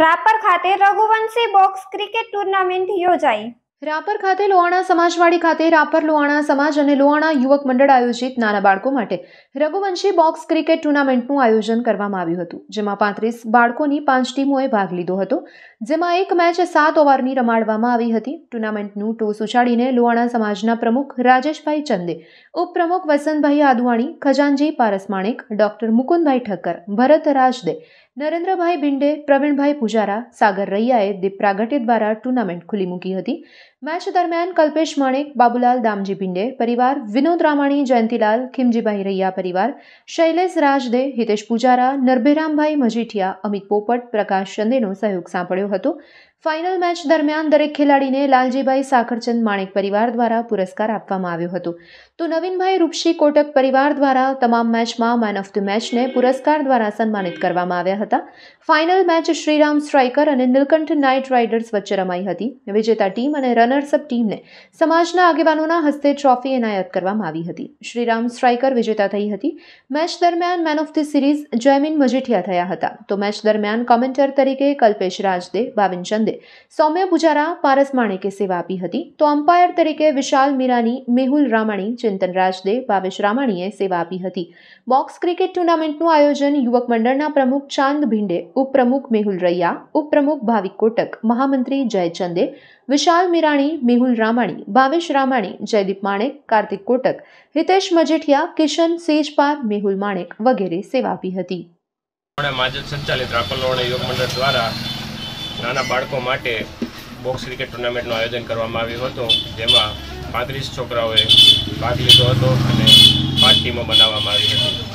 રાપર ખાતે Raghuvanshi box cricket tournament યોજાઈ રાપર ખાતે લોહાણા સમાજવાડી ખાતે રાપર લોહાણા સમાજ અને લોહાણા યુવક મંડળ આયોજિત નાના બાળકો માટે રઘુવંશી બોક્સ ક્રિકેટ ટુર્નામેન્ટનું આયોજન કરવામાં આવ્યું હતું જેમાં પાંત્રીસ બાળકોની પાંચ ટીમોએ ભાગ લીધો હતો જેમાં એક મેચ સાત ઓવરની રમાડવામાં આવી હતી ટુર્નામેન્ટનું ટોસ ઉછાડીને લોહાણા સમાજના પ્રમુખ રાજેશભાઈ ચંદે ઉપપ્રમુખ વસંતભાઈ આદવાણી ખજાનજી પારસ માણેક ડોક્ટર મુકુંદભાઈ ઠક્કર ભરત રાજદે નરેન્દ્રભાઈ ભિંડે પ્રવીણભાઈ પૂજારા સાગર રૈયાએ દીપ પ્રાગટ્ય દ્વારા ટુર્નામેન્ટ ખુલ્લી મૂકી હતી મેચ દરમિયાન કલ્પેશ માણેક બાબુલાલ દામજી પિંડે પરિવાર વિનોદ રામાણી જયંતિલાલ ખીમજીભાઈ રૈયા પરિવાર શૈલેષ રાજદે હિતેશ પૂજારા નરભેરામભાઈ મજીઠિયા અમિત પોપટ પ્રકાશ ચંદેનો સહયોગ સાંપડ્યો હતો ફાઇનલ મેચ દરમિયાન દરેક ખેલાડીને લાલજીભાઈ સાખરચંદ માણેક પરિવાર દ્વારા પુરસ્કાર આપવામાં આવ્યો હતો તો નવીનભાઈ રૂપશી કોટક પરિવાર દ્વારા તમામ મેચમાં મેન ઓફ ધ મેચને પુરસ્કાર દ્વારા સન્માનિત કરવામાં આવ્યા હતા ફાઇનલ મેચ શ્રીરામ સ્ટ્રાઇકર અને નીલકંઠ નાઇટ રાઇડર્સ વચ્ચે રમાઈ હતી વિજેતા ટીમ અને રન રનર્સઅપ ટીમને સમાજના આગેવાનોના હસ્તે ટ્રોફી એનાયત કરવામાં આવી હતી શ્રીરામ સ્ટ્રાઇકર વિજેતા થઈ હતી મેચ દરમિયાન man of the series Jaymin Majethia થયા હતા તો મેચ દરમિયાન કોમેન્ટર તરીકે કલ્પેશ રાજદે ભાવિન ચંદે સૌમ્ય પુજારા પારસ માણેકે સેવા આપી હતી તો અમ્પાયર તરીકે વિશાલ મીરાની મેહુલ રામાણી ચિંતન રાજદે ભાવેશ રામાણીએ સેવા આપી હતી બોક્સ ક્રિકેટ ટુર્નામેન્ટનું આયોજન યુવક મંડળના પ્રમુખ ચાંદ ભીંડે ઉપપ્રમુખ મેહુલ રૈયા ઉપપ્રમુખ ભાવિક કોટક મહામંત્રી જયચંદે વિશાલ મીરાણી રામાણી મેહુલ રામાણી ભાવેશ રામાણી જયદીપ માણેક કાર્તિક કોટક હિતેશ મજેઠિયા કિશન સેજપાર મેહુલ માણેક વગેરે સેવા આપી હતી માજલ સંચાલિત રાપરલોણે યોગ મંડળ દ્વારા નાના બાળકો માટે બોક્સ ક્રિકેટ ટુર્નામેન્ટનું આયોજન કરવામાં આવ્યું હતું જેમાં પાંત્રીસ છોકરાઓએ ભાગ લીધો હતો અને પાંચ ટીમો બનાવવામાં આવી હતી